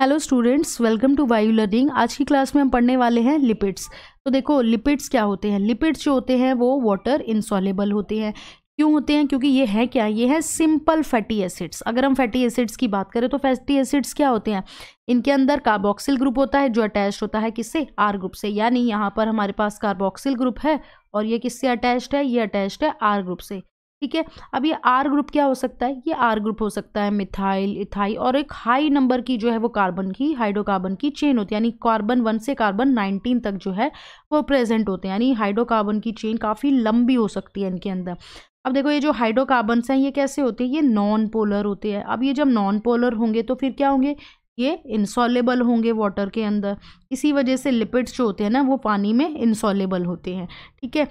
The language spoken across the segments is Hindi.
hello students welcome to bio learning आज की क्लास में हम पढ़ने वाले हैं लिपिड्स तो देखो लिपिड्स क्या होते हैं लिपिड्स जो होते हैं वो वाटर इंसॉलेबल होते हैं क्यों होते हैं क्योंकि ये है क्या ये है सिंपल फैटी एसिड्स अगर हम फैटी एसिड्स की बात करें तो फैटी एसिड्स क्या होते हैं इनके अंदर कार्बोक्सिल ग्रुप होता है जो अटैच होता है किससे आर ग्रुप से यानी यहाँ पर हमारे पास कार्बोक्सिल ग्रुप है और ये किससे अटैच्ड है ये अटैच्ड है आर ग्रुप से ठीक है अब ये आर ग्रुप क्या हो सकता है ये आर ग्रुप हो सकता है मिथाइल इथाई और एक हाई नंबर की जो है वो कार्बन की हाइड्रोकार्बन की चेन होती है यानी कार्बन वन से कार्बन नाइनटीन तक जो है वो प्रेजेंट होते हैं यानी हाइड्रोकार्बन की चेन काफ़ी लंबी हो सकती है इनके अंदर अब देखो ये जो हाइड्रोकार्बन्स हैं ये कैसे होते हैं ये नॉन पोलर होते हैं अब ये जब नॉन पोलर होंगे तो फिर क्या होंगे ये इंसॉलेबल होंगे वाटर के अंदर इसी वजह से लिपिड्स जो होते हैं ना वो पानी में इंसॉलेबल होते हैं ठीक है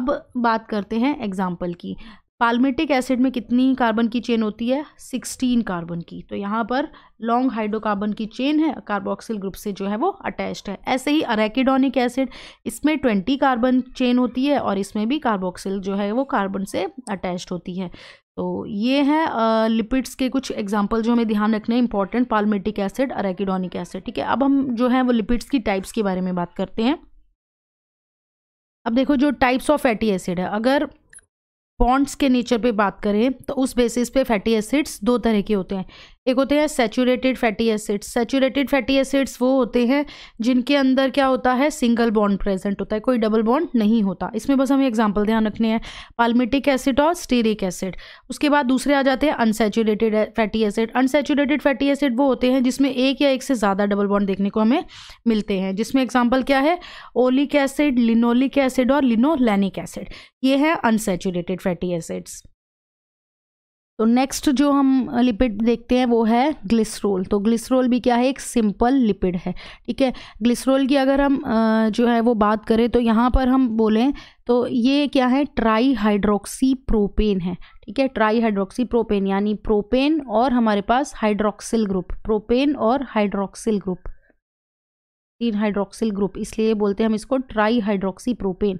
अब बात करते हैं एग्जाम्पल की पालमेटिक एसिड में कितनी कार्बन की चेन होती है सिक्सटीन कार्बन की तो यहाँ पर लॉन्ग हाइड्रोकार्बन की चेन है कार्बोक्सिल ग्रुप से जो है वो अटैच्ड है ऐसे ही अरेकिडोनिक एसिड इसमें ट्वेंटी कार्बन चेन होती है और इसमें भी कार्बोक्सिल जो है वो कार्बन से अटैच्ड होती है तो ये है लिपिड्स के कुछ एग्जाम्पल जो हमें ध्यान रखने हैं important palmitic acid arachidonic acid ठीक है अब हम जो है वो लिपिड्स की टाइप्स के बारे में बात करते हैं अब देखो जो टाइप्स ऑफ फैटी एसिड है अगर बॉन्ड्स के नेचर पे बात करें तो उस बेसिस पे फैटी एसिड्स दो तरह के होते हैं एक होते हैं saturated fatty acids saturated fatty acids वो होते हैं जिनके अंदर क्या होता है सिंगल बॉन्ड प्रेजेंट होता है कोई डबल बॉन्ड नहीं होता इसमें बस हमें एग्जाम्पल ध्यान रखने हैं पालमिटिक एसिड और स्टीरिक एसिड उसके बाद दूसरे आ जाते हैं unsaturated fatty acid unsaturated fatty acid वो होते हैं जिसमें एक या एक से ज़्यादा डबल बॉन्ड देखने को हमें मिलते हैं जिसमें एग्जाम्पल क्या है ओलिक एसिड लिनोलिक एसिड और लिनोलैनिक एसिड ये है अनसेचूरेटेड फैटी एसिड्स तो नेक्स्ट जो हम लिपिड देखते हैं वो है ग्लिसरोल तो ग्लिसरोल भी क्या है एक सिंपल लिपिड है ठीक है ग्लिसरोल की अगर हम जो है वो बात करें तो यहाँ पर हम बोलें तो ये क्या है ट्राई हाइड्रोक्सी प्रोपेन है ठीक है ट्राई हाइड्रोक्सी प्रोपेन यानी प्रोपेन और हमारे पास हाइड्रोक्सिल ग्रुप प्रोपेन और हाइड्रोक्सिल ग्रुप तीन हाइड्रोक्सिल ग्रुप इसलिए बोलते हैं हम इसको ट्राई हाइड्रोक्सी प्रोपेन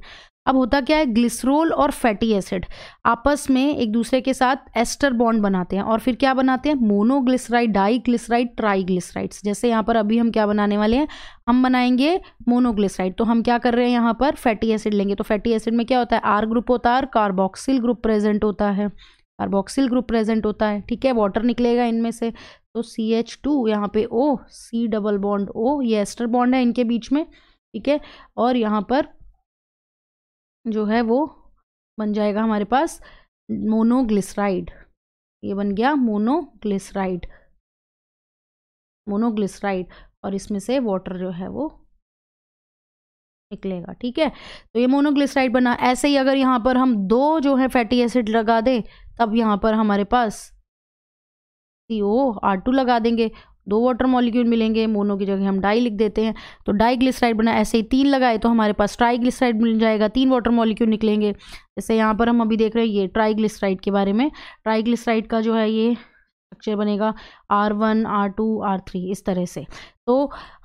अब होता क्या है ग्लिसरोल और फैटी एसिड आपस में एक दूसरे के साथ एस्टर बॉन्ड बनाते हैं और फिर क्या बनाते हैं मोनोग्लिसराइड डाईग्लिसराइड ट्राईग्लिसराइड्स जैसे यहाँ पर अभी हम क्या बनाने वाले हैं हम बनाएंगे मोनोग्लिसराइड तो हम क्या कर रहे हैं यहाँ पर फैटी एसिड लेंगे तो फैटी एसिड में क्या होता है आर ग्रुप होता है कार्बोक्सिल ग्रुप प्रेजेंट होता है कार्बोक्सिल ग्रुप प्रेजेंट होता है ठीक है वाटर निकलेगा इनमें से तो सी एच टू यहाँ पे ओ सी डबल बॉन्ड ओ ये एस्टर बॉन्ड है इनके बीच में ठीक है और यहाँ पर जो है वो बन जाएगा हमारे पास मोनोग्लिसराइड ये बन गया मोनोग्लिसराइड मोनोग्लिसराइड और इसमें से वाटर जो है वो निकलेगा ठीक है तो ये मोनोग्लिसराइड बना ऐसे ही अगर यहाँ पर हम दो जो है फैटी एसिड लगा दें तब यहाँ पर हमारे पास सी ओ आर टू लगा देंगे दो वाटर मॉलिक्यूल मिलेंगे मोनो की जगह हम डाई लिख देते हैं तो डाई बना ऐसे ही तीन लगाए तो हमारे पास ट्राई मिल जाएगा तीन वाटर मॉलिक्यूल निकलेंगे जैसे यहाँ पर हम अभी देख रहे हैं ये ट्राई के बारे में ट्राई का जो है ये स्ट्रक्चर बनेगा R one R two R three इस तरह से तो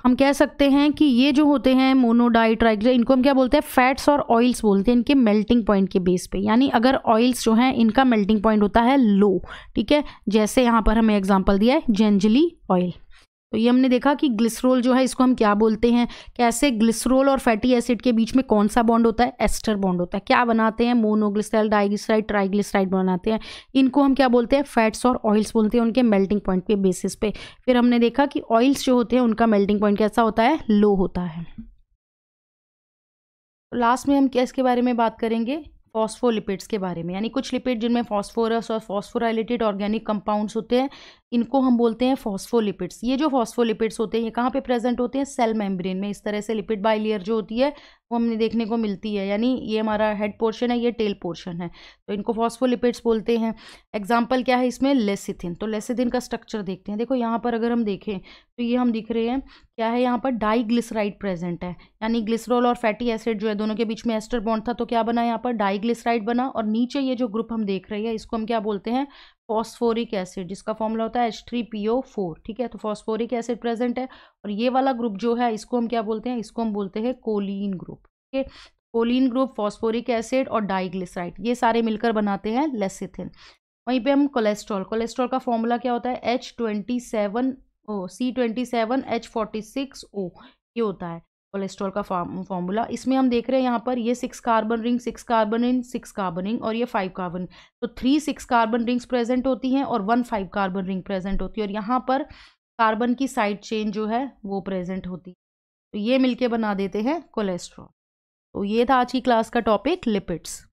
हम कह सकते हैं कि ये जो होते हैं मोनोडाई राइट इनको हम क्या बोलते हैं फैट्स और ऑयल्स बोलते हैं इनके मेल्टिंग पॉइंट के बेस पे यानी अगर ऑयल्स जो हैं इनका मेल्टिंग पॉइंट होता है लो ठीक है जैसे यहाँ पर हमें एग्जाम्पल दिया है जेंजली ऑयल तो ये हमने देखा कि ग्लिसरोल जो है इसको हम क्या बोलते हैं कैसे ग्लिसरोल और फैटी एसिड के बीच में कौन सा बॉन्ड होता है एस्टर बॉन्ड होता है क्या बनाते हैं मोनोग्लिसराइड डाइग्लिसराइड ट्राइग्लिसराइड बनाते हैं इनको हम क्या बोलते हैं फैट्स और ऑयल्स बोलते हैं उनके मेल्टिंग पॉइंट के बेसिस पे फिर हमने देखा कि ऑयल्स जो होते हैं उनका मेल्टिंग पॉइंट कैसा होता है लो होता है तो लास्ट में हम क्या इसके बारे में बात करेंगे फॉस्फोलिपिड्स के बारे में यानी कुछ लिपिड जिनमें फॉस्फोरस और फॉस्फोराइलेटेड ऑर्गेनिक कंपाउंड्स होते हैं इनको हम बोलते हैं फॉस्फोलिपिड्स ये जो फॉस्फोलिपिड्स होते हैं ये कहाँ पे प्रेजेंट होते हैं सेल मेम्ब्रेन में इस तरह से लिपिड बाई जो होती है वो हमने देखने को मिलती है यानी ये हमारा हेड पोर्शन है ये टेल पोर्शन है तो इनको फॉस्फोलिपिड्स बोलते हैं एग्जाम्पल क्या है इसमें लेसिथिन तो लेसिथिन का स्ट्रक्चर देखते हैं देखो यहाँ पर अगर हम देखें तो ये हम दिख रहे हैं क्या है यहाँ पर डाई ग्लिसराइड प्रेजेंट है यानी ग्लिसरॉल और फैटी एसिड जो है दोनों के बीच में एस्टर बॉन्ड था तो क्या बना यहाँ पर डाई ग्लिसराइड बना और नीचे ये जो ग्रुप हम देख रहे हैं इसको हम क्या बोलते हैं फॉस्फोरिक एसिड जिसका फॉर्मूला होता है H three P O four ठीक है तो फॉस्फोरिक एसिड प्रेजेंट है और ये वाला ग्रुप जो है इसको हम क्या बोलते हैं इसको हम बोलते हैं कोलिन ग्रुप ठीक है कोलिन ग्रुप फॉस्फोरिक एसिड और डाइग्लिसराइड ये सारे मिलकर बनाते हैं लेसिथिन वहीं पे हम कोलेस्ट्रॉल कोलेस्ट्रॉल का फॉर्मूला क्या होता है H twenty seven O C twenty seven H forty six O ये होता है कोलेस्ट्रॉल का फॉर्मूला इसमें हम देख रहे हैं यहाँ पर ये six carbon ring six carbon ring six carbon ring और ये फाइव कार्बन तो three six carbon rings present होती हैं और one five carbon ring present होती है और यहाँ पर कार्बन की साइड चेन जो है वो प्रेजेंट होती है तो ये मिलके बना देते हैं कोलेस्ट्रॉल तो ये था आज की क्लास का टॉपिक लिपिड्स